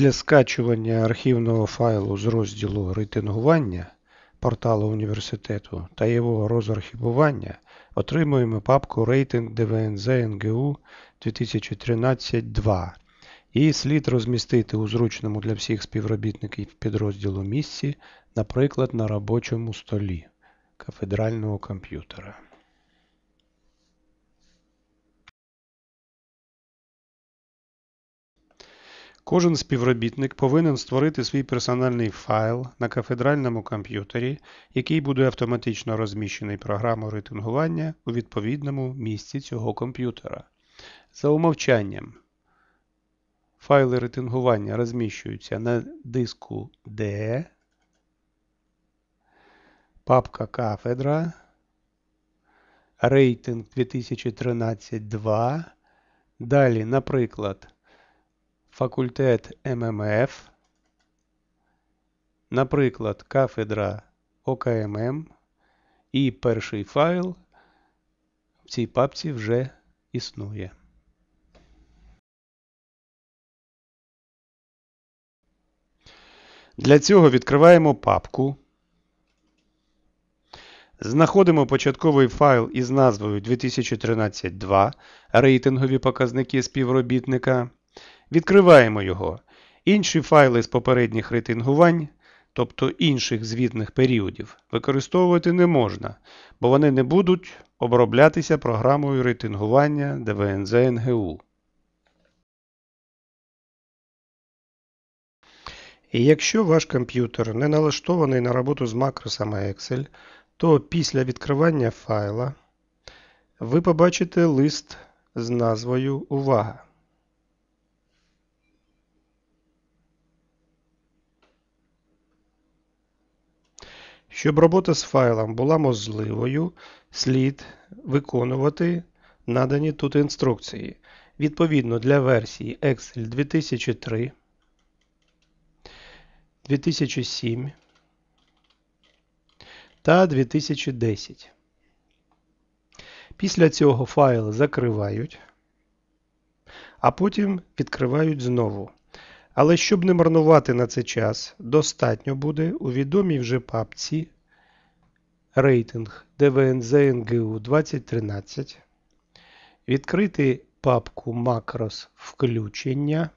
Після скачування архівного файлу з розділу рейтингування порталу університету та його розархівування отримуємо папку Рейтинг ДВНЗ НГУ 2013-2. Її слід розмістити у зручному для всіх співробітників підрозділу місці, наприклад, на робочому столі кафедрального комп'ютера. Кожен співробітник повинен створити свій персональний файл на кафедральному комп'ютері, який буде автоматично розміщений програмою рейтингування у відповідному місці цього комп'ютера. За умовчанням, файли рейтингування розміщуються на диску D, папка кафедра, рейтинг 2013 2. Далі, наприклад факультет ММФ, наприклад, кафедра ОКММ і перший файл в цій папці вже існує. Для цього відкриваємо папку. Знаходимо початковий файл із назвою 2013.2 рейтингові показники співробітника. Відкриваємо його. Інші файли з попередніх рейтингувань, тобто інших звітних періодів, використовувати не можна, бо вони не будуть оброблятися програмою рейтингування ДВНЗ НГУ. І якщо ваш комп'ютер не налаштований на роботу з макросами Excel, то після відкривання файла ви побачите лист з назвою Увага. Щоб робота з файлом була можливою, слід виконувати надані тут інструкції. Відповідно для версії Excel 2003, 2007 та 2010. Після цього файл закривають, а потім відкривають знову. Але щоб не марнувати на це час, достатньо буде у відомій вже папці рейтинг ДВНЗНГУ 2013. Відкрити папку Макрос включення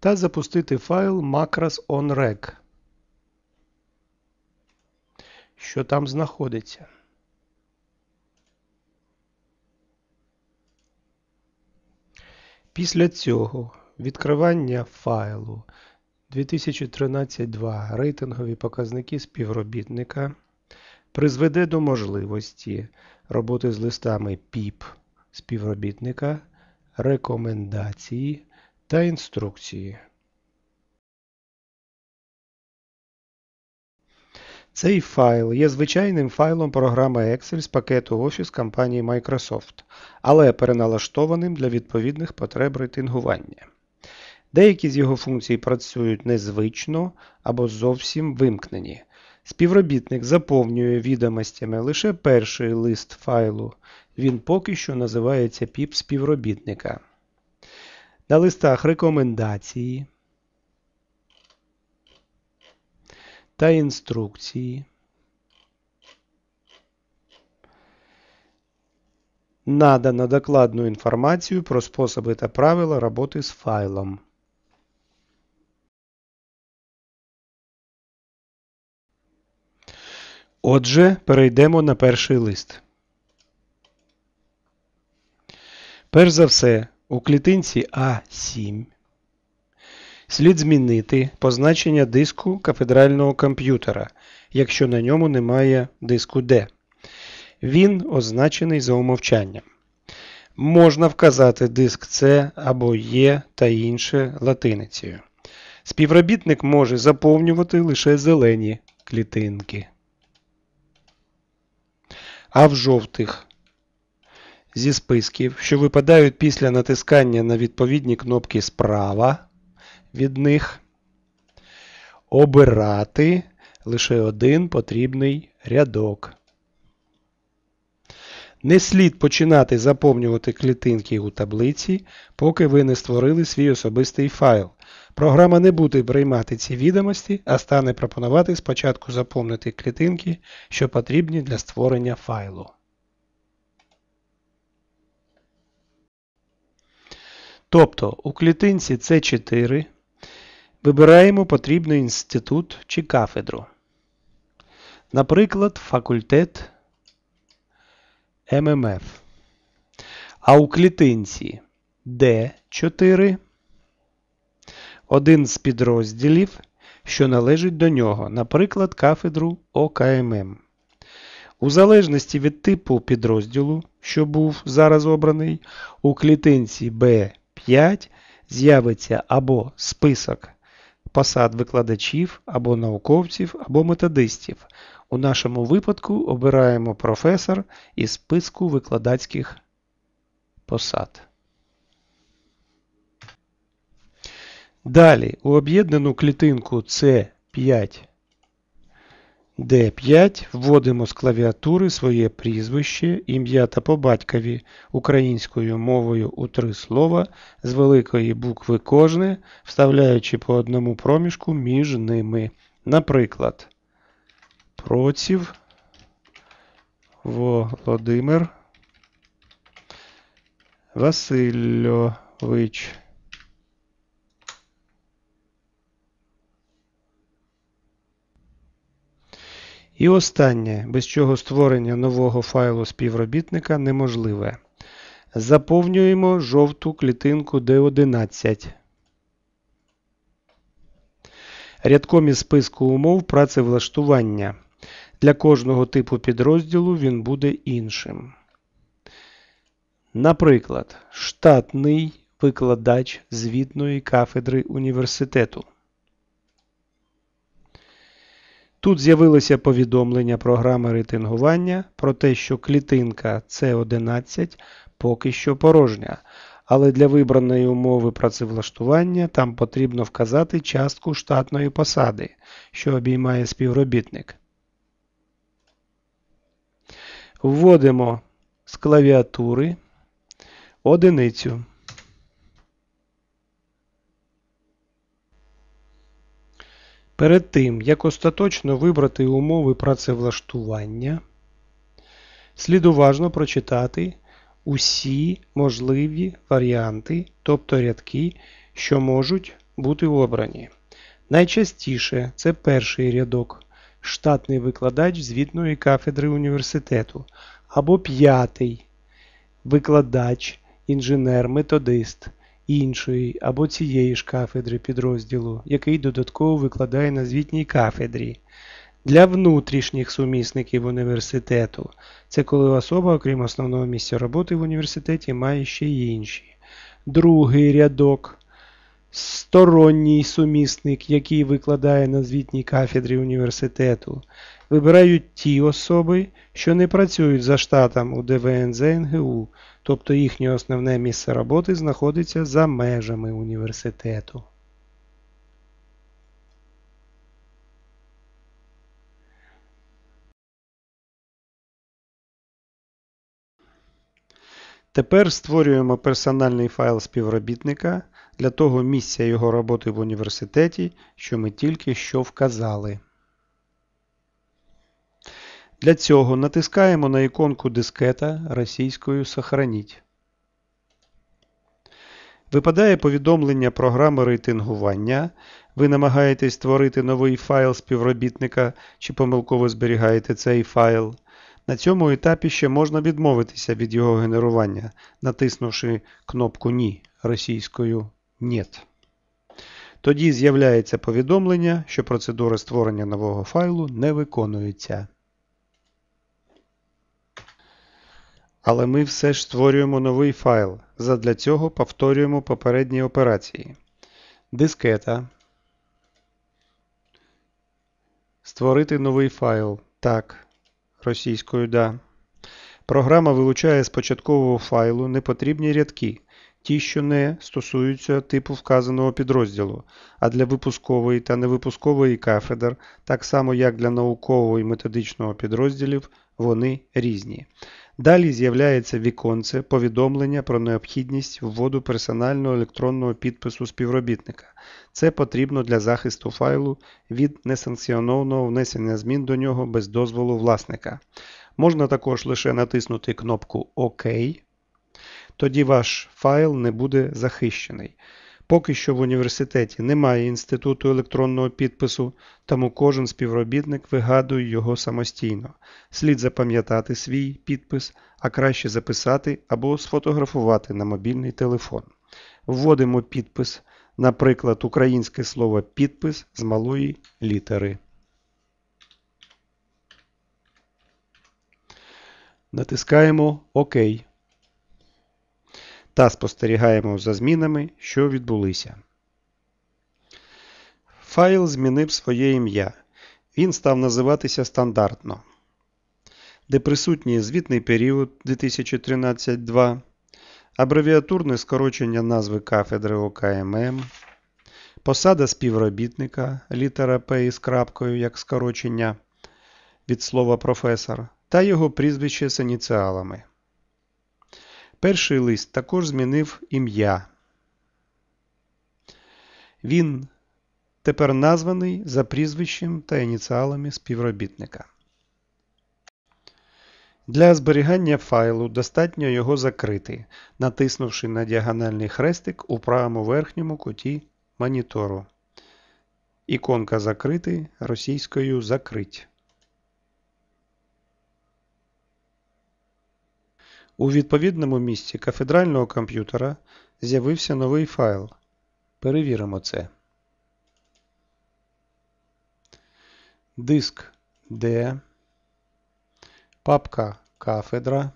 та запустити файл macros onreg. Що там знаходиться? Після цього Відкривання файлу 2013-2. Рейтингові показники співробітника призведе до можливості роботи з листами PIP співробітника, рекомендації та інструкції. Цей файл є звичайним файлом програми Excel з пакету Office компанії Microsoft, але переналаштованим для відповідних потреб рейтингування. Деякі з його функцій працюють незвично або зовсім вимкнені. Співробітник заповнює відомостями лише перший лист файлу. Він поки що називається PIP співробітника. На листах рекомендації та інструкції. Надано докладну інформацію про способи та правила роботи з файлом. Отже, перейдемо на перший лист. Перш за все, у клітинці А7 слід змінити позначення диску кафедрального комп'ютера, якщо на ньому немає диску D. Він означений за умовчанням. Можна вказати диск С або Е та інше латиницею. Співробітник може заповнювати лише зелені клітинки а в жовтих зі списків, що випадають після натискання на відповідні кнопки справа від них, обирати лише один потрібний рядок. Не слід починати заповнювати клітинки у таблиці, поки ви не створили свій особистий файл. Програма не буде приймати ці відомості, а стане пропонувати спочатку заповнити клітинки, що потрібні для створення файлу. Тобто у клітинці C4 вибираємо потрібний інститут чи кафедру. Наприклад, факультет ММФ. А у клітинці D4 один з підрозділів, що належить до нього, наприклад, кафедру ОКММ. У залежності від типу підрозділу, що був зараз обраний, у клітинці b 5 з'явиться або список посад викладачів, або науковців, або методистів. У нашому випадку обираємо професор із списку викладацьких посад. Далі у об'єднану клітинку С5 Д5 вводимо з клавіатури своє прізвище, ім'я та по батькові українською мовою у три слова з великої букви кожне, вставляючи по одному проміжку між ними. Наприклад, Проців Володимир Васильович. І останнє, без чого створення нового файлу співробітника неможливе. Заповнюємо жовту клітинку D11. Рядком із списку умов працевлаштування. Для кожного типу підрозділу він буде іншим. Наприклад, штатний викладач звітної кафедри університету. Тут з'явилося повідомлення програми рейтингування про те, що клітинка c 11 поки що порожня, але для вибраної умови працевлаштування там потрібно вказати частку штатної посади, що обіймає співробітник. Вводимо з клавіатури одиницю. Перед тим, як остаточно вибрати умови працевлаштування, слід уважно прочитати усі можливі варіанти, тобто рядки, що можуть бути обрані. Найчастіше це перший рядок, штатний викладач звітної кафедри університету, або п'ятий викладач, інженер-методист, іншої або цієї ж кафедри підрозділу, який додатково викладає на звітній кафедрі. Для внутрішніх сумісників університету це коли особа, окрім основного місця роботи в університеті, має ще й інші. Другий рядок. Сторонній сумісник, який викладає на звітній кафедрі університету, вибирають ті особи, що не працюють за штатом у ДВНЗ НГУ, тобто їхнє основне місце роботи знаходиться за межами університету. Тепер створюємо персональний файл співробітника для того місця його роботи в університеті, що ми тільки що вказали. Для цього натискаємо на іконку дискета російською Сохраніть. Випадає повідомлення програми рейтингування. Ви намагаєтесь створити новий файл співробітника чи помилково зберігаєте цей файл. На цьому етапі ще можна відмовитися від його генерування, натиснувши кнопку Ні російською «Нет». Тоді з'являється повідомлення, що процедура створення нового файлу не виконується. Але ми все ж створюємо новий файл. Задля цього повторюємо попередні операції. Дискета. Створити новий файл. Так. Російською да. Програма вилучає з початкового файлу непотрібні рядки, ті, що не стосуються типу вказаного підрозділу, а для випускової та невипускової кафедр, так само як для наукового і методичного підрозділів, вони різні. Далі з'являється віконце повідомлення про необхідність вводу персонального електронного підпису співробітника. Це потрібно для захисту файлу від несанкціонованого внесення змін до нього без дозволу власника. Можна також лише натиснути кнопку ОК, тоді ваш файл не буде захищений. Поки що в університеті немає інституту електронного підпису, тому кожен співробітник вигадує його самостійно. Слід запам'ятати свій підпис, а краще записати або сфотографувати на мобільний телефон. Вводимо підпис, наприклад, українське слово підпис з малої літери. Натискаємо ОК та спостерігаємо за змінами, що відбулися. Файл змінив своє ім'я. Він став називатися стандартно, де присутній звітний період 2013-2, абревіатурне скорочення назви кафедри ОКММ, посада співробітника літера П із крапкою як скорочення від слова професор та його прізвище з ініціалами. Перший лист також змінив ім'я. Він тепер названий за прізвищем та ініціалами співробітника. Для зберігання файлу достатньо його закрити, натиснувши на діагональний хрестик у правому верхньому куті монітору. Іконка закрити російською закрить. У відповідному місці кафедрального комп'ютера з'явився новий файл. Перевіримо це. Диск D, папка кафедра,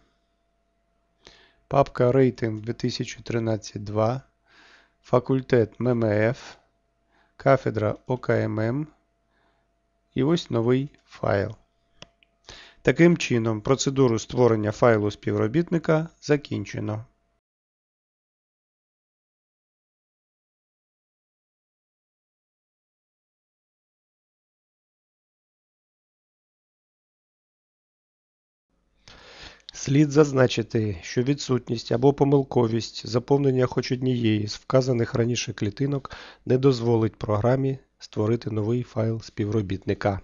папка рейтинг 2013-2, факультет ММФ, кафедра ОКММ. І ось новий файл. Таким чином, процедуру створення файлу співробітника закінчено. Слід зазначити, що відсутність або помилковість заповнення хоч однієї з вказаних раніше клітинок не дозволить програмі створити новий файл співробітника.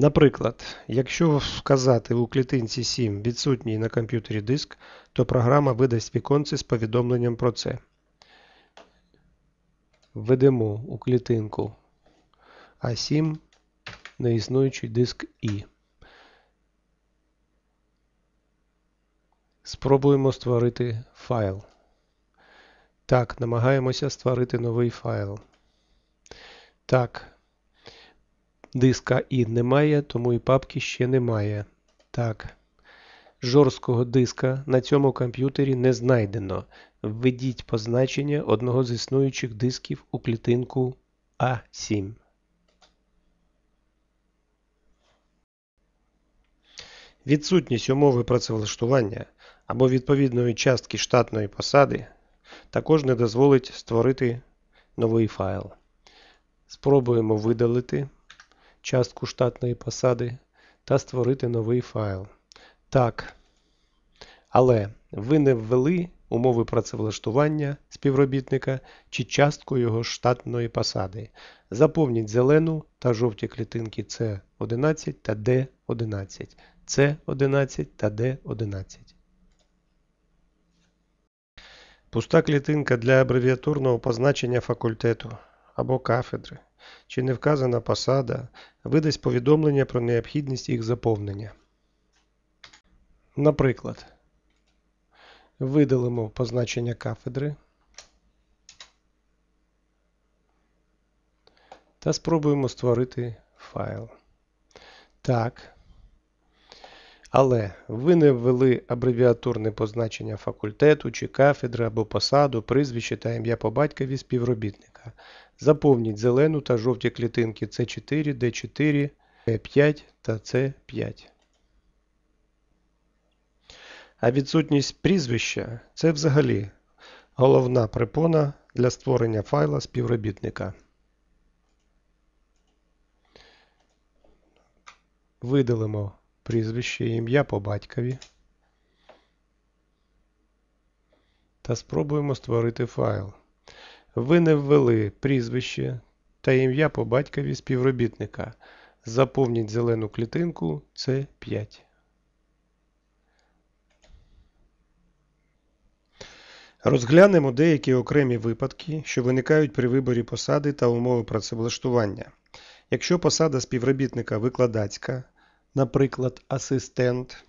Наприклад, якщо вказати у клітинці 7 відсутній на комп'ютері диск, то програма видасть віконці з повідомленням про це. Введемо у клітинку А7 неіснуючий диск І. Спробуємо створити файл. Так, намагаємося створити новий файл. Так диска і немає, тому і папки ще немає. Так. Жорсткого диска на цьому комп'ютері не знайдено. Введіть позначення одного з існуючих дисків у клітинку А7. Відсутність умови працевлаштування або відповідної частки штатної посади також не дозволить створити новий файл. Спробуємо видалити частку штатної посади та створити новий файл. Так. Але ви не ввели умови працевлаштування співробітника чи частку його штатної посади. Заповніть зелену та жовті клітинки c 11 та d 11 c 11 та d 11 Пуста клітинка для абревіатурного позначення факультету або кафедри чи не вказана посада видасть повідомлення про необхідність їх заповнення. Наприклад, видалимо позначення кафедри та спробуємо створити файл. Так, але ви не ввели абревіатурне позначення факультету чи кафедри або посаду, прізвище та ім'я по батькові співробітника. Заповніть зелену та жовті клітинки С4, Д4, Е5 та С5. А відсутність прізвища це взагалі головна препона для створення файла співробітника. Видалимо прізвище ім'я по батькові. Та спробуємо створити файл. Ви не ввели прізвище та ім'я по батькові співробітника. Заповніть зелену клітинку c 5 Розглянемо деякі окремі випадки, що виникають при виборі посади та умови працевлаштування. Якщо посада співробітника викладацька, наприклад, асистент,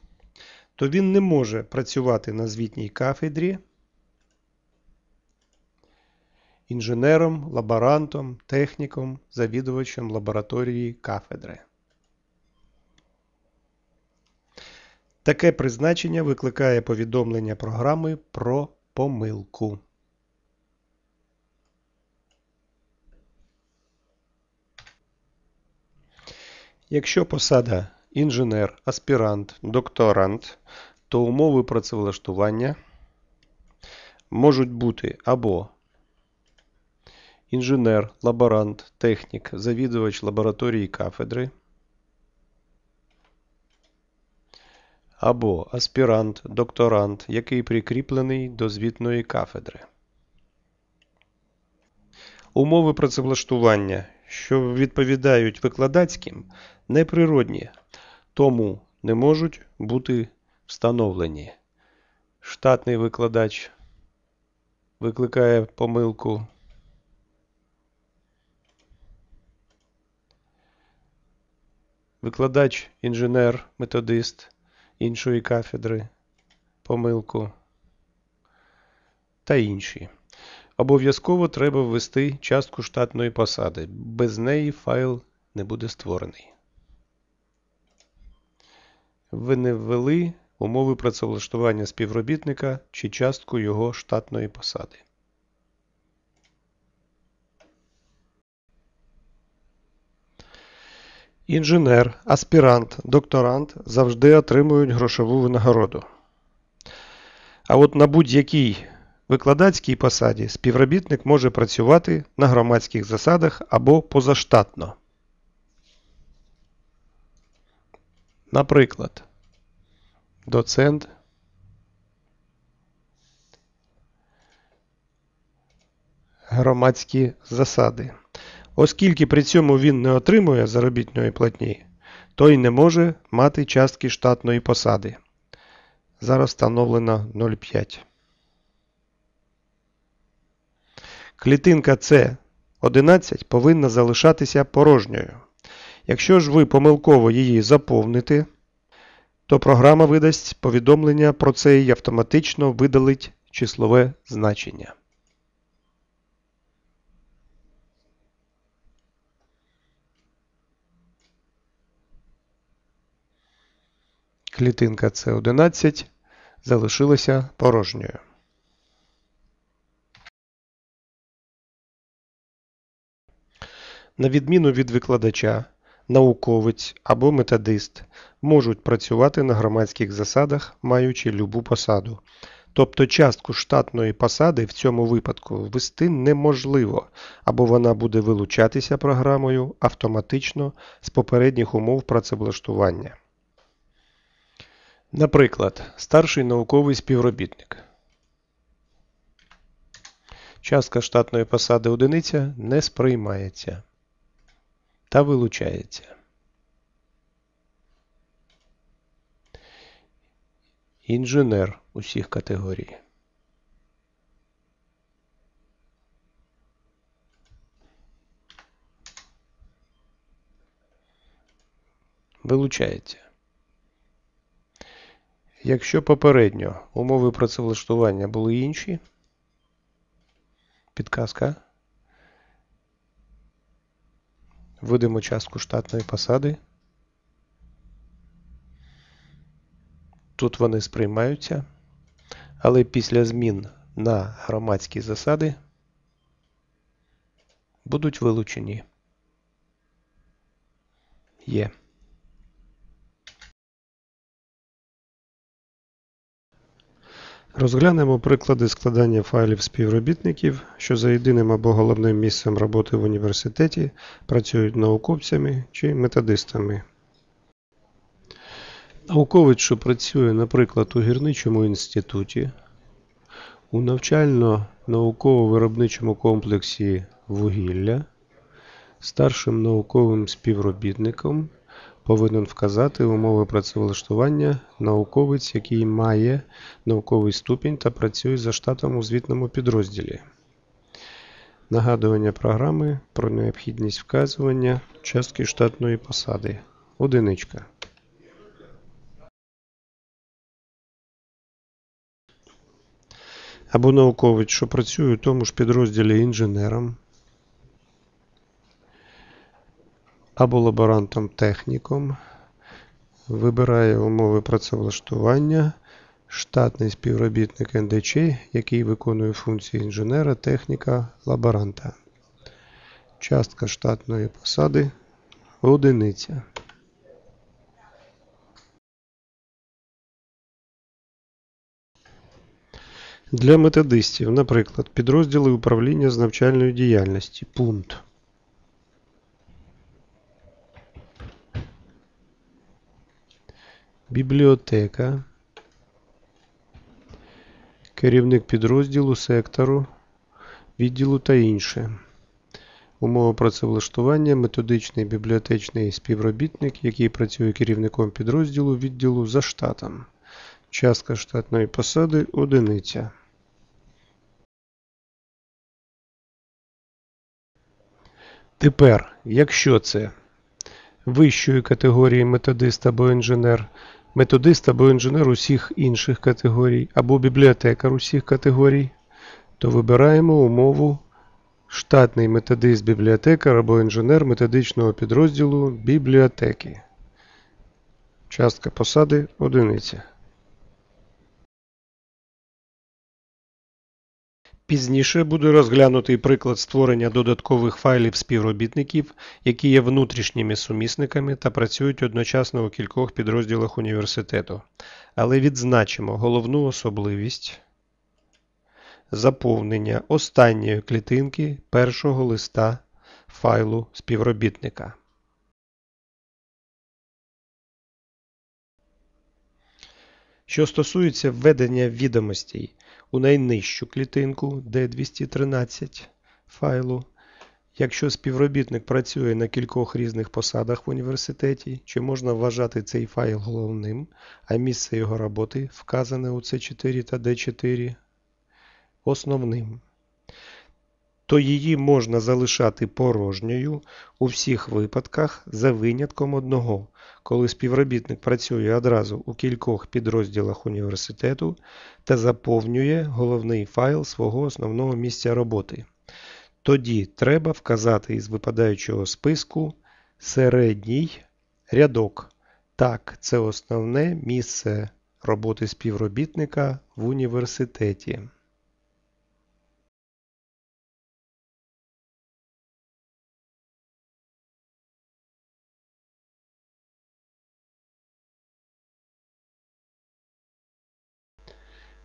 то він не може працювати на звітній кафедрі інженером, лаборантом, техніком, завідувачем лабораторії кафедри. Таке призначення викликає повідомлення програми про помилку. Якщо посада інженер, аспірант, докторант, то умови працевлаштування можуть бути або інженер, лаборант, технік, завідувач лабораторії кафедри, або аспірант, докторант, який прикріплений до звітної кафедри. Умови працевлаштування, що відповідають викладацьким, неприродні, тому не можуть бути встановлені. Штатний викладач викликає помилку. Викладач інженер, методист іншої кафедри, помилку та інші. Обов'язково треба ввести частку штатної посади. Без неї файл не буде створений ви не ввели умови працевлаштування співробітника чи частку його штатної посади. Інженер, аспірант, докторант завжди отримують грошову винагороду. А от на будь-якій викладацькій посаді співробітник може працювати на громадських засадах або позаштатно. Наприклад, доцент. Громадські засади. Оскільки при цьому він не отримує заробітної платні, то й не може мати частки штатної посади. Зараз встановлено 0,5. Клітинка С11 повинна залишатися порожньою. Якщо ж ви помилково її заповните, то програма видасть повідомлення про це і автоматично видалить числове значення. Клітинка це 11 залишилася порожньою. На відміну від викладача, науковець або методист можуть працювати на громадських засадах, маючи любу посаду. Тобто частку штатної посади в цьому випадку ввести неможливо, або вона буде вилучатися програмою автоматично з попередніх умов працевлаштування. Наприклад, старший науковий співробітник. Частка штатної посади одиниця не сприймається та вилучається. Інженер усіх категорій. Вилучається. Якщо попередньо умови працевлаштування були інші, підказка. Видимо частку штатної посади. Тут вони сприймаються, але після змін на громадські засади будуть вилучені. Є. Розглянемо приклади складання файлів співробітників, що за єдиним або головним місцем роботи в університеті працюють науковцями чи методистами. Науковець, що працює, наприклад, у гірничому інституті, у навчально-науково-виробничому комплексі вугілля, старшим науковим співробітником повинен вказати умови працевлаштування науковець, який має науковий ступінь та працює за штатом у звітному підрозділі. Нагадування програми про необхідність вказування частки штатної посади. Одиничка. Або науковець, що працює у тому ж підрозділі інженером. або лаборантом техніком. Вибирає умови працевлаштування, штатний співробітник НДЧ, який виконує функції інженера, техніка, лаборанта. Частка штатної посади одиниця. Для методистів, наприклад, підрозділи управління з навчальної діяльності. Пункт. бібліотека, керівник підрозділу, сектору, відділу та інше. Умова працевлаштування, методичний бібліотечний співробітник, який працює керівником підрозділу відділу за штатом. Частка штатної посади одиниця. Тепер, якщо це вищої категорії методист або інженер методист або інженер усіх інших категорій, або бібліотекар усіх категорій, то вибираємо умову штатний методист бібліотекар або інженер методичного підрозділу бібліотеки. Частка посади одиниця. Пізніше буде розглянутий приклад створення додаткових файлів співробітників, які є внутрішніми сумісниками та працюють одночасно у кількох підрозділах університету. Але відзначимо головну особливість заповнення останньої клітинки першого листа файлу співробітника. Що стосується введення відомостей у найнижчу клітинку D213 файлу. Якщо співробітник працює на кількох різних посадах в університеті, чи можна вважати цей файл головним, а місце його роботи, вказане у c 4 та d 4 основним то її можна залишати порожньою у всіх випадках за винятком одного, коли співробітник працює одразу у кількох підрозділах університету та заповнює головний файл свого основного місця роботи. Тоді треба вказати із випадаючого списку середній рядок. Так, це основне місце роботи співробітника в університеті.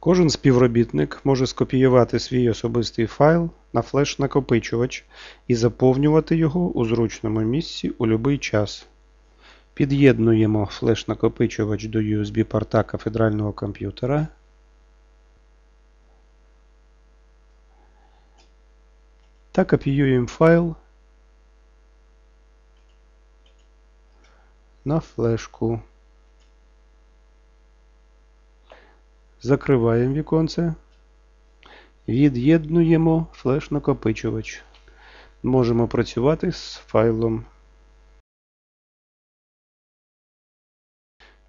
Кожен співробітник може скопіювати свій особистий файл на флеш-накопичувач і заповнювати його у зручному місці у будь-який час. Під'єднуємо флеш-накопичувач до USB-порта кафедрального комп'ютера. Та копіюємо файл на флешку. Закриваємо віконце. Від'єднуємо флеш-накопичувач. Можемо працювати з файлом.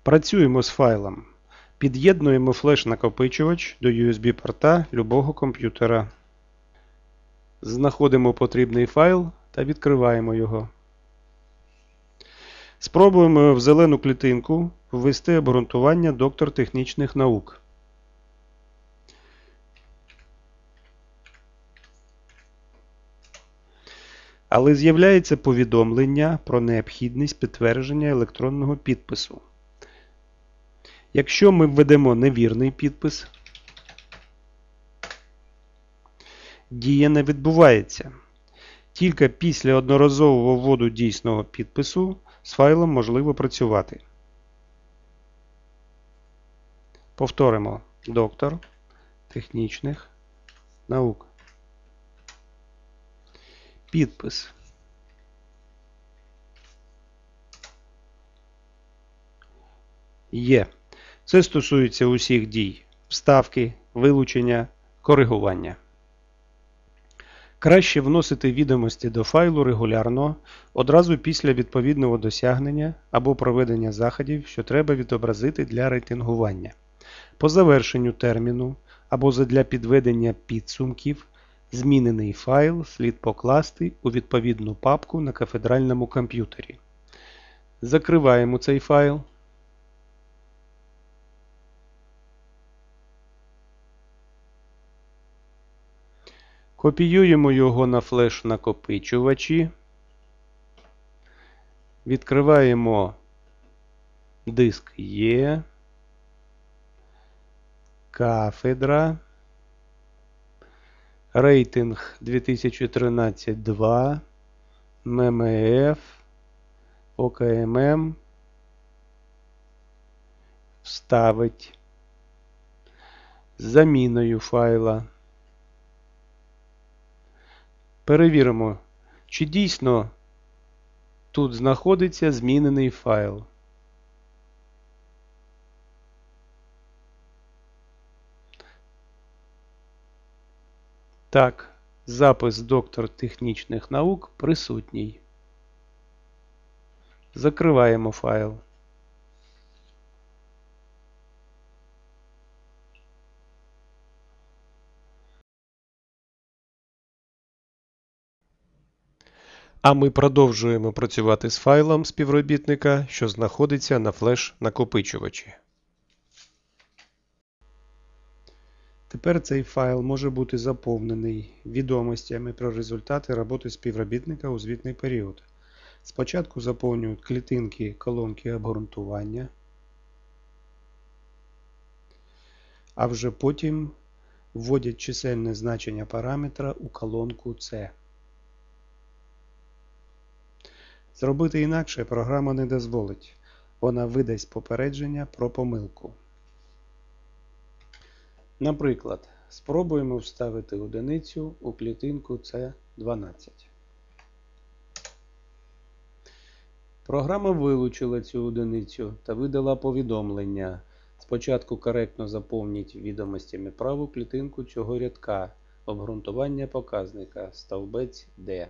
Працюємо з файлом. Під'єднуємо флеш-накопичувач до USB-порта любого комп'ютера. Знаходимо потрібний файл та відкриваємо його. Спробуємо в зелену клітинку ввести обґрунтування доктор технічних наук. але з'являється повідомлення про необхідність підтвердження електронного підпису. Якщо ми введемо невірний підпис, дія не відбувається. Тільки після одноразового вводу дійсного підпису з файлом можливо працювати. Повторимо доктор технічних наук підпис. Є. Це стосується усіх дій. Вставки, вилучення, коригування. Краще вносити відомості до файлу регулярно одразу після відповідного досягнення або проведення заходів, що треба відобразити для рейтингування. По завершенню терміну або для підведення підсумків Змінений файл слід покласти у відповідну папку на кафедральному комп'ютері. Закриваємо цей файл. Копіюємо його на флеш накопичувачі. Відкриваємо диск є. кафедра. Рейтинг 2013-2, ММФ, ОКММ. Вставить заміною файла. Перевіримо, чи дійсно тут знаходиться змінений файл. Так, запис доктор технічних наук присутній. Закриваємо файл. А ми продовжуємо працювати з файлом співробітника, що знаходиться на флеш накопичувачі. Тепер цей файл може бути заповнений відомостями про результати роботи співробітника у звітний період. Спочатку заповнюють клітинки колонки обґрунтування, а вже потім вводять чисельне значення параметра у колонку C. Зробити інакше програма не дозволить. Вона видасть попередження про помилку. Наприклад, спробуємо вставити одиницю у клітинку c 12 Програма вилучила цю одиницю та видала повідомлення. Спочатку коректно заповніть відомостями праву клітинку цього рядка, обґрунтування показника стовбець D.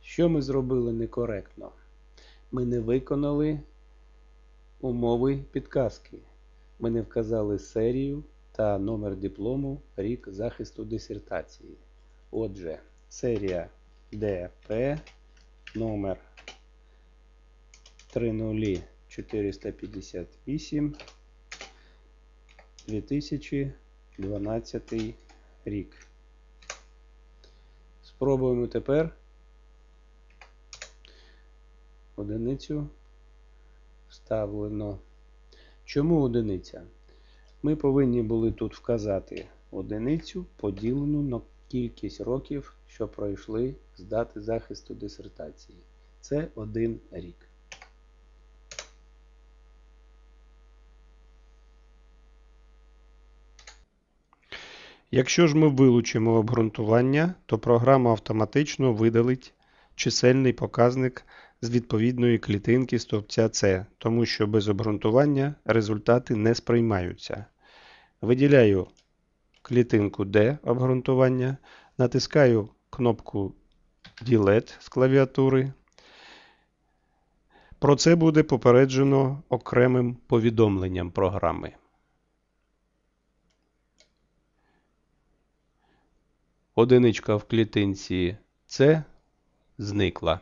Що ми зробили некоректно? Ми не виконали умови підказки. Ми не вказали серію та номер диплому рік захисту дисертації. Отже, серія ДП номер 30458 2012 рік. Спробуємо тепер одиницю вставлено. Чому одиниця? Ми повинні були тут вказати одиницю, поділену на кількість років, що пройшли з дати захисту дисертації. Це один рік. Якщо ж ми вилучимо обґрунтування, то програма автоматично видалить чисельний показник з відповідної клітинки стовпця С, тому що без обґрунтування результати не сприймаються. Виділяю клітинку D обґрунтування, натискаю кнопку Delete з клавіатури. Про це буде попереджено окремим повідомленням програми. Одиничка в клітинці C зникла.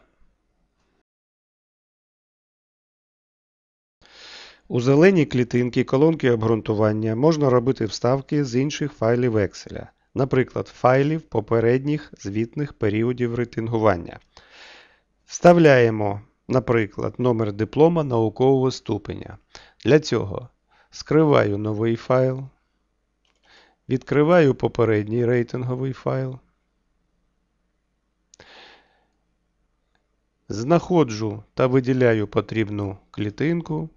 У зеленій клітинці колонки обґрунтування можна робити вставки з інших файлів Excel, наприклад, файлів попередніх звітних періодів рейтингування. Вставляємо, наприклад, номер диплома наукового ступеня. Для цього скриваю новий файл, відкриваю попередній рейтинговий файл. Знаходжу та виділяю потрібну клітинку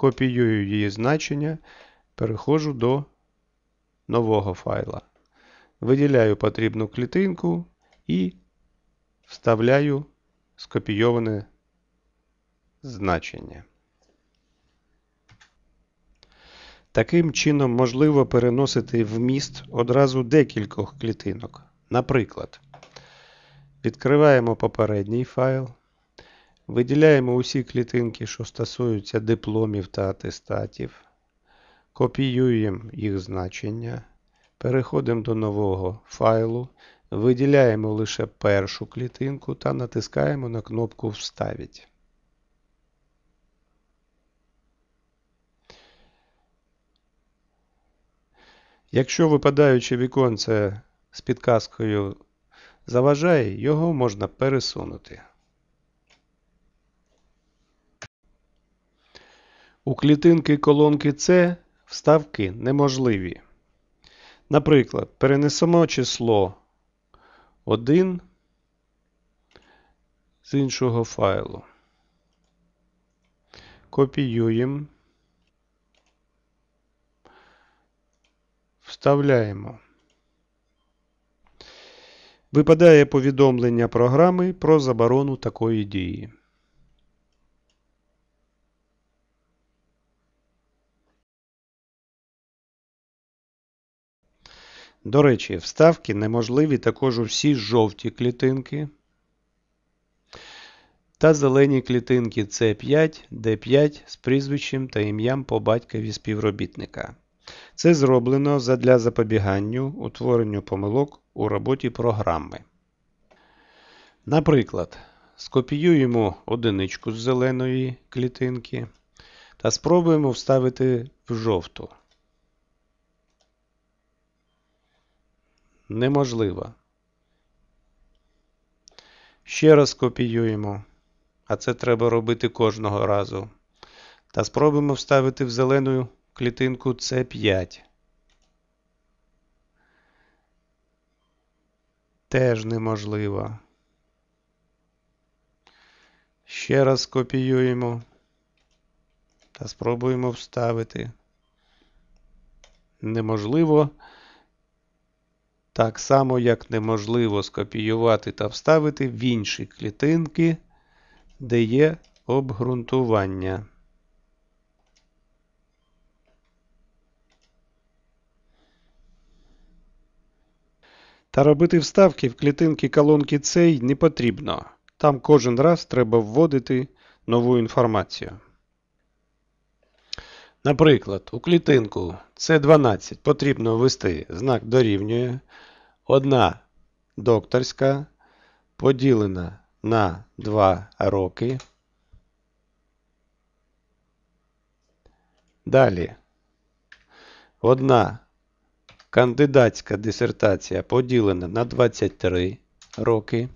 копіюю її значення, переходжу до нового файла. Виділяю потрібну клітинку і вставляю скопійоване значення. Таким чином можливо переносити вміст одразу декількох клітинок. Наприклад, відкриваємо попередній файл. Виділяємо усі клітинки, що стосуються дипломів та атестатів. Копіюємо їх значення. Переходимо до нового файлу. Виділяємо лише першу клітинку та натискаємо на кнопку Вставіть. Якщо випадаюче віконце з підказкою заважає, його можна пересунути. У клітинки колонки С вставки неможливі. Наприклад, перенесемо число 1 з іншого файлу. Копіюємо. Вставляємо. Випадає повідомлення програми про заборону такої дії. До речі, вставки неможливі також у всі жовті клітинки. Та зелені клітинки c 5 d 5 з прізвищем та ім'ям по батькові співробітника. Це зроблено задля запобіганню утворенню помилок у роботі програми. Наприклад, скопіюємо одиничку з зеленої клітинки та спробуємо вставити в жовту. неможлива. Ще раз копіюємо, а це треба робити кожного разу. Та спробуємо вставити в зелену клітинку c 5 Теж неможливо. Ще раз копіюємо та спробуємо вставити. Неможливо так само, як неможливо скопіювати та вставити в інші клітинки, де є обґрунтування. Та робити вставки в клітинки колонки цей не потрібно. Там кожен раз треба вводити нову інформацію. Наприклад, у клітинку c 12 потрібно ввести знак дорівнює, Одна докторська поділена на 2 роки. Далі. Одна кандидатська дисертація поділена на 23 роки.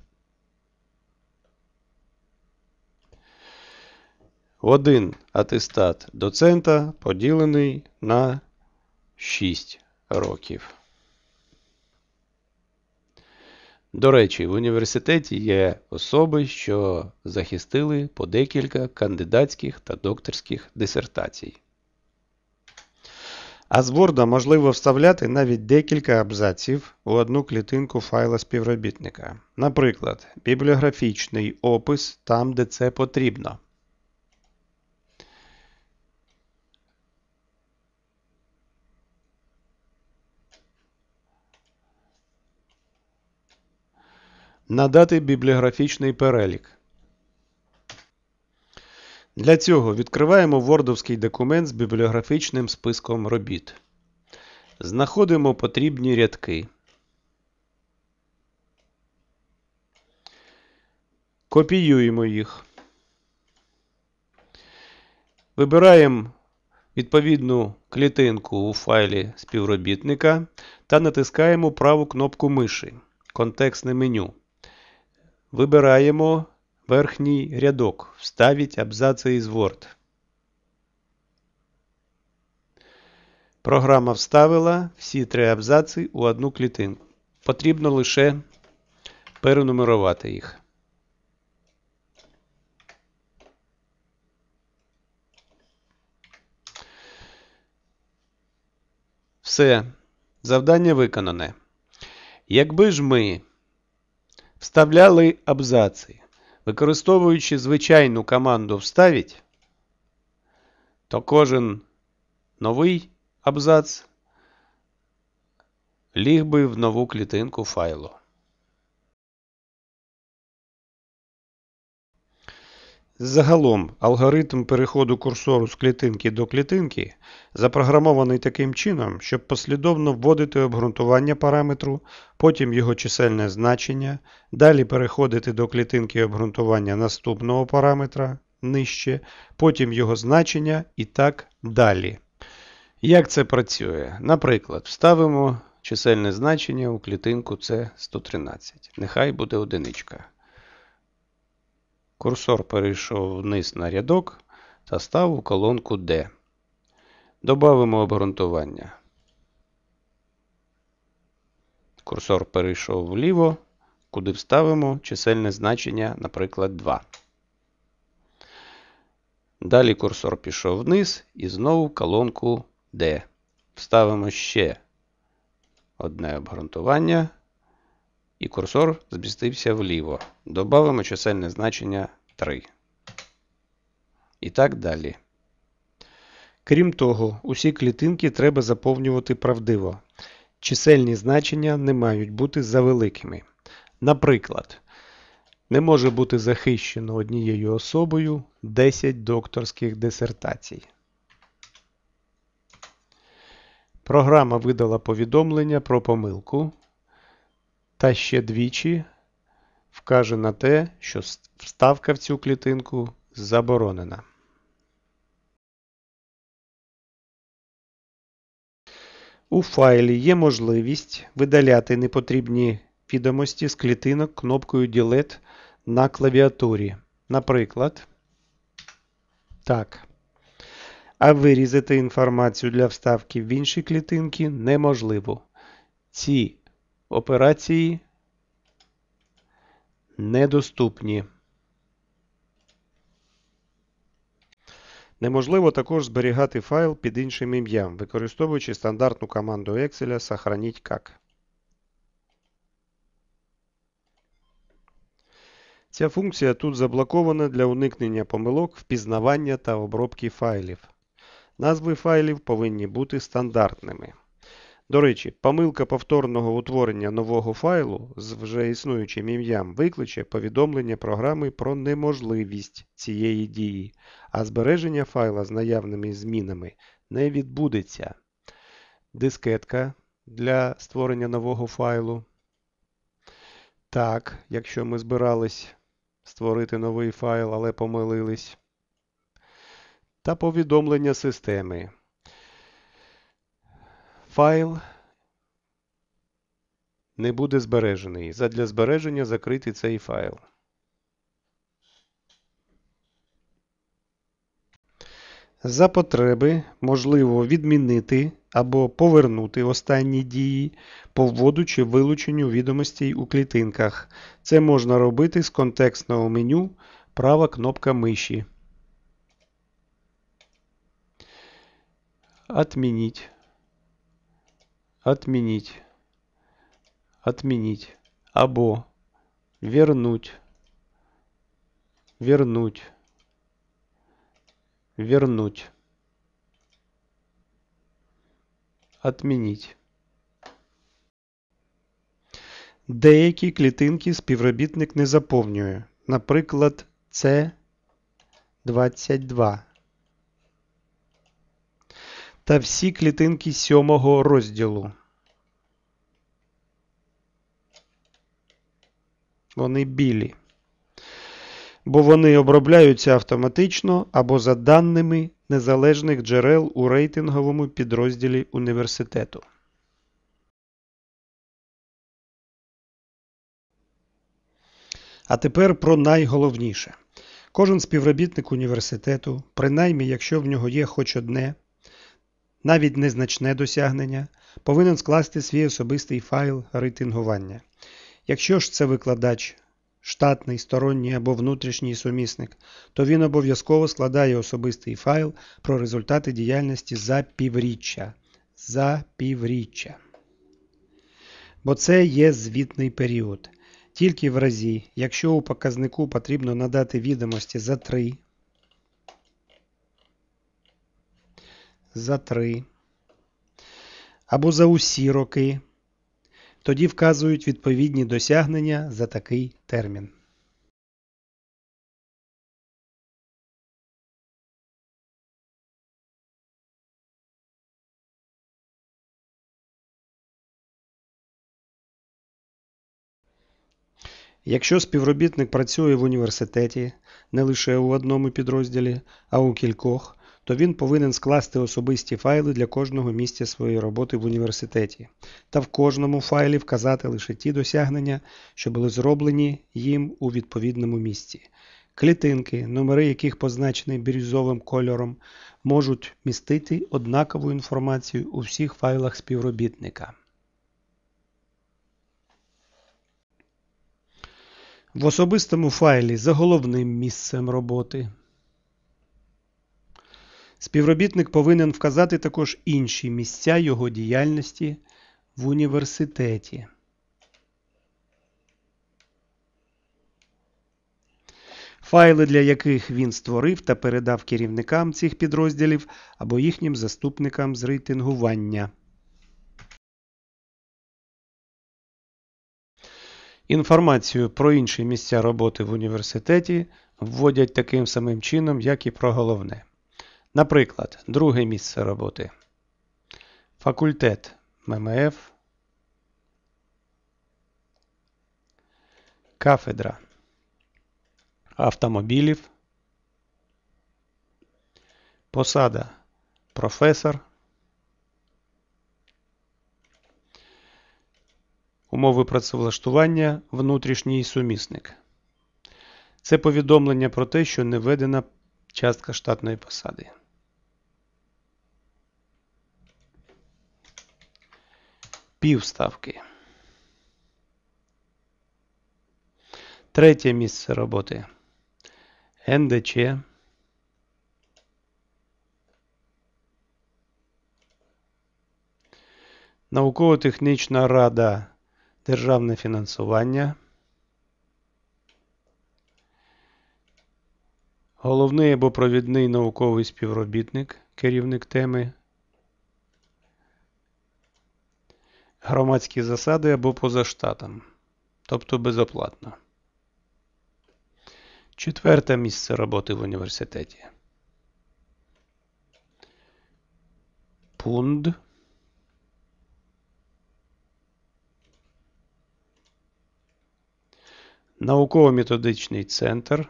Один атестат доцента поділений на 6 років. До речі, в університеті є особи, що захистили по декілька кандидатських та докторських дисертацій. А з Word можливо вставляти навіть декілька абзаців у одну клітинку файла співробітника. Наприклад, бібліографічний опис там, де це потрібно. Надати бібліографічний перелік. Для цього відкриваємо Вордовський документ з бібліографічним списком робіт. Знаходимо потрібні рядки. Копіюємо їх. Вибираємо відповідну клітинку у файлі співробітника та натискаємо праву кнопку миші. Контекстне меню. Вибираємо верхній рядок. Вставіть абзаци із Word. Програма вставила всі три абзаци у одну клітинку. Потрібно лише перенумерувати їх. Все. Завдання виконане. Якби ж ми вставляли абзаци. Використовуючи звичайну команду Вставить, то кожен новий абзац ліг би в нову клітинку файлу. Загалом алгоритм переходу курсору з клітинки до клітинки запрограмований таким чином, щоб послідовно вводити обґрунтування параметру, потім його чисельне значення, далі переходити до клітинки обґрунтування наступного параметра нижче, потім його значення і так далі. Як це працює? Наприклад, вставимо чисельне значення у клітинку С113. Нехай буде одиничка. Курсор перейшов вниз на рядок та став у колонку D. Добавимо обґрунтування. Курсор перейшов вліво, куди вставимо чисельне значення, наприклад, 2. Далі курсор пішов вниз і знову колонку D. Вставимо ще одне обґрунтування і курсор змістився вліво. Добавимо чисельне значення 3. І так далі. Крім того, усі клітинки треба заповнювати правдиво. Чисельні значення не мають бути завеликими. Наприклад, не може бути захищено однією особою 10 докторських дисертацій. Програма видала повідомлення про помилку та ще двічі вкаже на те, що вставка в цю клітинку заборонена. У файлі є можливість видаляти непотрібні відомості з клітинок кнопкою Delete на клавіатурі. Наприклад, так. А вирізати інформацію для вставки в інші клітинки неможливо. Ці операції недоступні. Неможливо також зберігати файл під іншим ім'ям, використовуючи стандартну команду Excel Сохраніть как. Ця функція тут заблокована для уникнення помилок впізнавання та обробки файлів. Назви файлів повинні бути стандартними. До речі, помилка повторного утворення нового файлу з вже існуючим ім'ям викличе повідомлення програми про неможливість цієї дії, а збереження файла з наявними змінами не відбудеться. Дискетка для створення нового файлу. Так, якщо ми збирались створити новий файл, але помилились. Та повідомлення системи. Файл не буде збережений. Задля збереження закрити цей файл. За потреби можливо відмінити або повернути останні дії по вводу чи вилученню відомостей у клітинках. Це можна робити з контекстного меню права кнопка миші. Отмініть. отменить отменить або вернуть вернуть вернуть отменить Деякі клітинки співробітник не заповнює. Наприклад, це 22 та всі клітинки сьомого розділу. Вони білі. Бо вони обробляються автоматично або за даними незалежних джерел у рейтинговому підрозділі університету. А тепер про найголовніше. Кожен співробітник університету, принаймні, якщо в нього є хоч одне навіть незначне досягнення, повинен скласти свій особистий файл рейтингування. Якщо ж це викладач, штатний, сторонній або внутрішній сумісник, то він обов'язково складає особистий файл про результати діяльності за півріччя. За півріччя. Бо це є звітний період. Тільки в разі, якщо у показнику потрібно надати відомості за 3, за три або за усі роки, тоді вказують відповідні досягнення за такий термін. Якщо співробітник працює в університеті не лише у одному підрозділі, а у кількох, то він повинен скласти особисті файли для кожного місця своєї роботи в університеті та в кожному файлі вказати лише ті досягнення, що були зроблені їм у відповідному місці. Клітинки, номери яких позначені бірюзовим кольором, можуть містити однакову інформацію у всіх файлах співробітника. В особистому файлі за головним місцем роботи Співробітник повинен вказати також інші місця його діяльності в університеті. Файли, для яких він створив та передав керівникам цих підрозділів або їхнім заступникам з рейтингування. Інформацію про інші місця роботи в університеті вводять таким самим чином, як і про головне. Наприклад, друге місце роботи. Факультет ММФ. Кафедра автомобілів. Посада професор. Умови працевлаштування внутрішній сумісник. Це повідомлення про те, що не введена частка штатної посади. півставки. Третє місце роботи. НДЧ. Науково-технічна рада державне фінансування. Головний або провідний науковий співробітник, керівник теми громадські засади або поза штатом, тобто безоплатно. Четверте місце роботи в університеті. Пунд. Науково-методичний центр.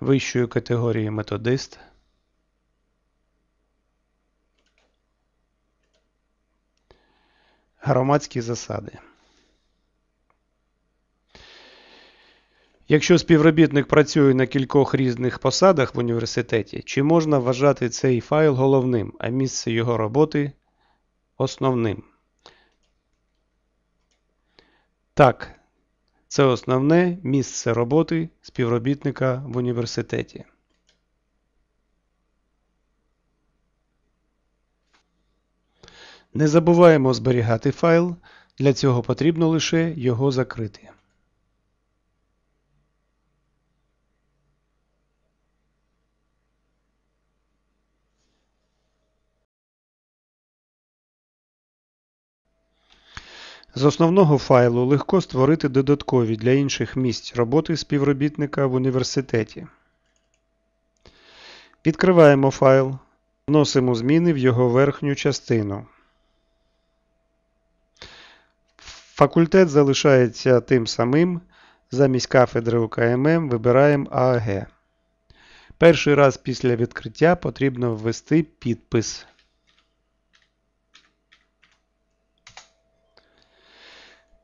Вищої категорії методист. Громадські засади. Якщо співробітник працює на кількох різних посадах в університеті, чи можна вважати цей файл головним, а місце його роботи основним? Так, це основне місце роботи співробітника в університеті. Не забуваємо зберігати файл, для цього потрібно лише його закрити. З основного файлу легко створити додаткові для інших місць роботи співробітника в університеті. Відкриваємо файл, вносимо зміни в його верхню частину. Факультет залишається тим самим. Замість кафедри УКММ вибираємо АГ. Перший раз після відкриття потрібно ввести підпис.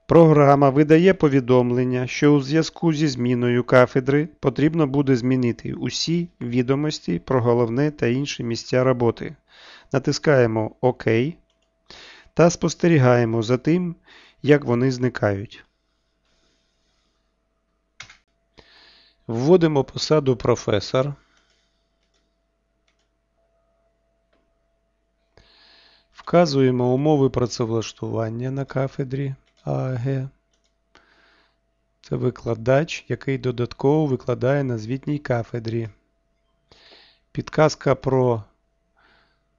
Програма видає повідомлення, що у зв'язку зі зміною кафедри потрібно буде змінити усі відомості про головне та інші місця роботи. Натискаємо ОК та спостерігаємо за тим, як вони зникають. Вводимо посаду професор. Вказуємо умови працевлаштування на кафедрі ААГ Це викладач, який додатково викладає на звітній кафедрі. Підказка про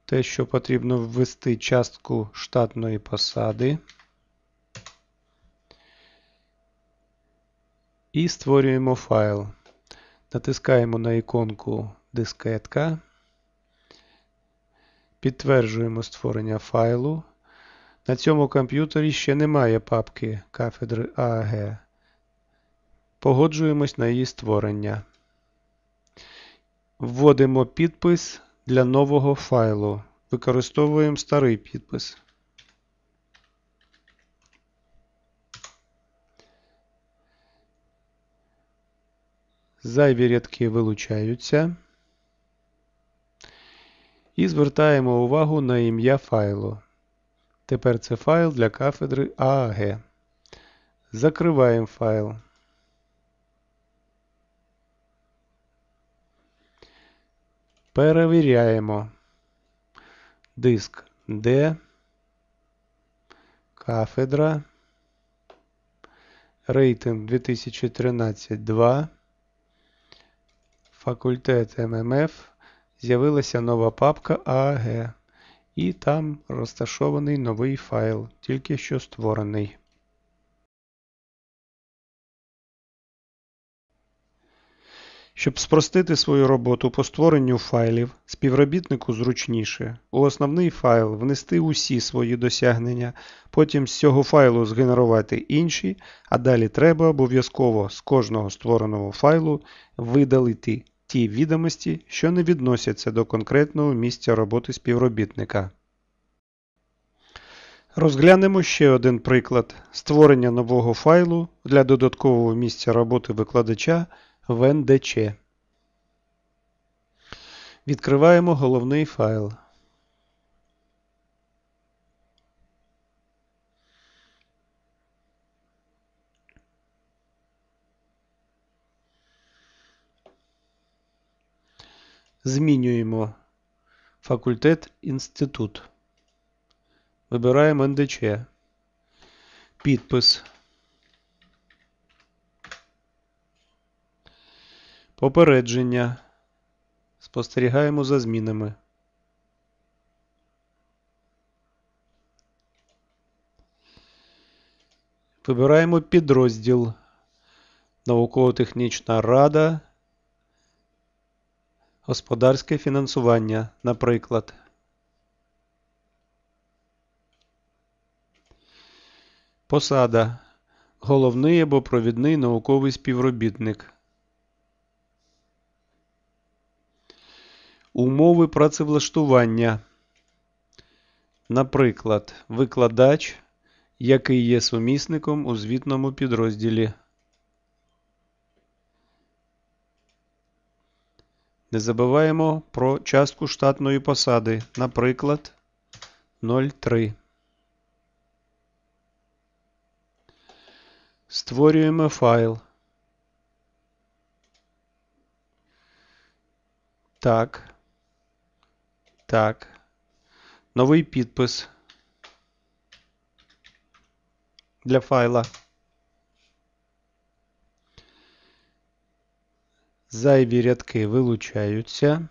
те, що потрібно ввести частку штатної посади. і створюємо файл. Натискаємо на іконку дискетка, підтверджуємо створення файлу. На цьому комп'ютері ще немає папки кафедри ААГ. Погоджуємось на її створення. Вводимо підпис для нового файлу. Використовуємо старий підпис. Зайві рядки вилучаються. І звертаємо увагу на ім'я файлу. Тепер це файл для кафедри ААГ. Закриваємо файл. Перевіряємо диск D, кафедра, рейтинг 2013 2 факультет ММФ з'явилася нова папка AAG, і там розташований новий файл, тільки що створений. Щоб спростити свою роботу по створенню файлів, співробітнику зручніше у основний файл внести усі свої досягнення, потім з цього файлу згенерувати інші, а далі треба обов'язково з кожного створеного файлу видалити ті відомості, що не відносяться до конкретного місця роботи співробітника. Розглянемо ще один приклад створення нового файлу для додаткового місця роботи викладача. WinDC. Відкриваємо головний файл. Змінюємо факультет інститут. Вибираємо НДЧ. Підпис Попередження. Спостерігаємо за змінами. Вибираємо підрозділ Науково-технічна рада, господарське фінансування, наприклад. Посада. Головний або провідний науковий співробітник. Умови працевлаштування. Наприклад, викладач, який є сумісником у звітному підрозділі. Не забуваємо про частку штатної посади. Наприклад, 0,3. Створюємо файл. Так. Так. Новий підпис. Для файла. Зайві рядки вилучаються.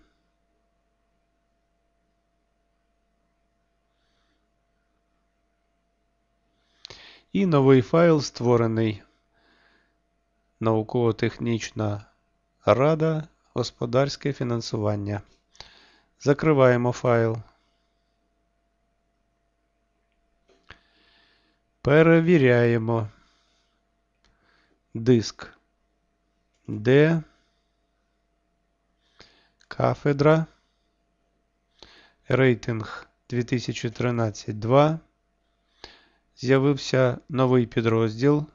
І новий файл створений. Науково-технічна рада, господарське фінансування. Закриваємо файл. Перевіряємо диск D, кафедра, рейтинг 2013-2. З'явився новий підрозділ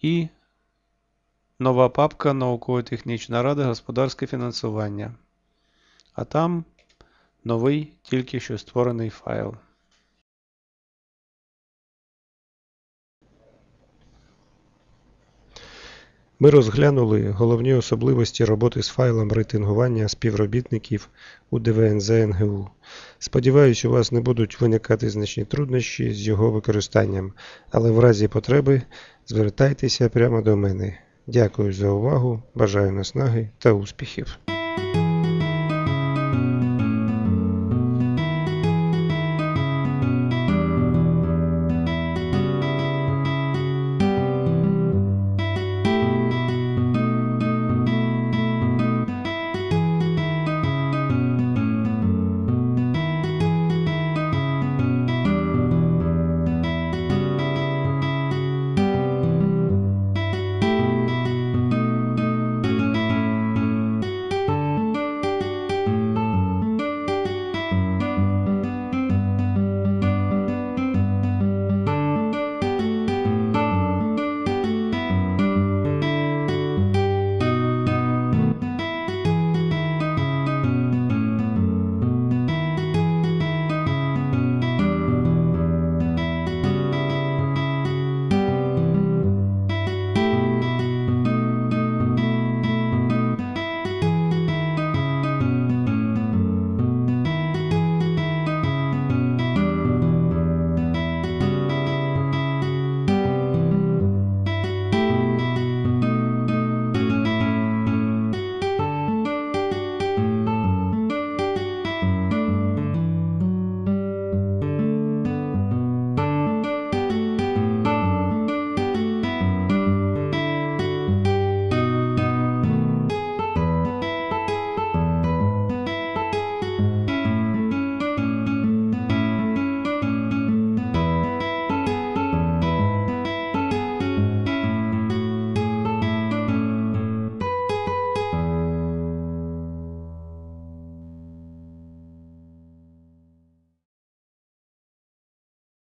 і Нова папка Науково-технічна рада, господарське фінансування. А там новий тільки що створений файл. Ми розглянули головні особливості роботи з файлом рейтингування співробітників у ДВНЗ НГУ. Сподіваюсь, у вас не будуть виникати значні труднощі з його використанням, але в разі потреби звертайтеся прямо до мене. Дякую за увагу, бажаю наснаги та успіхів!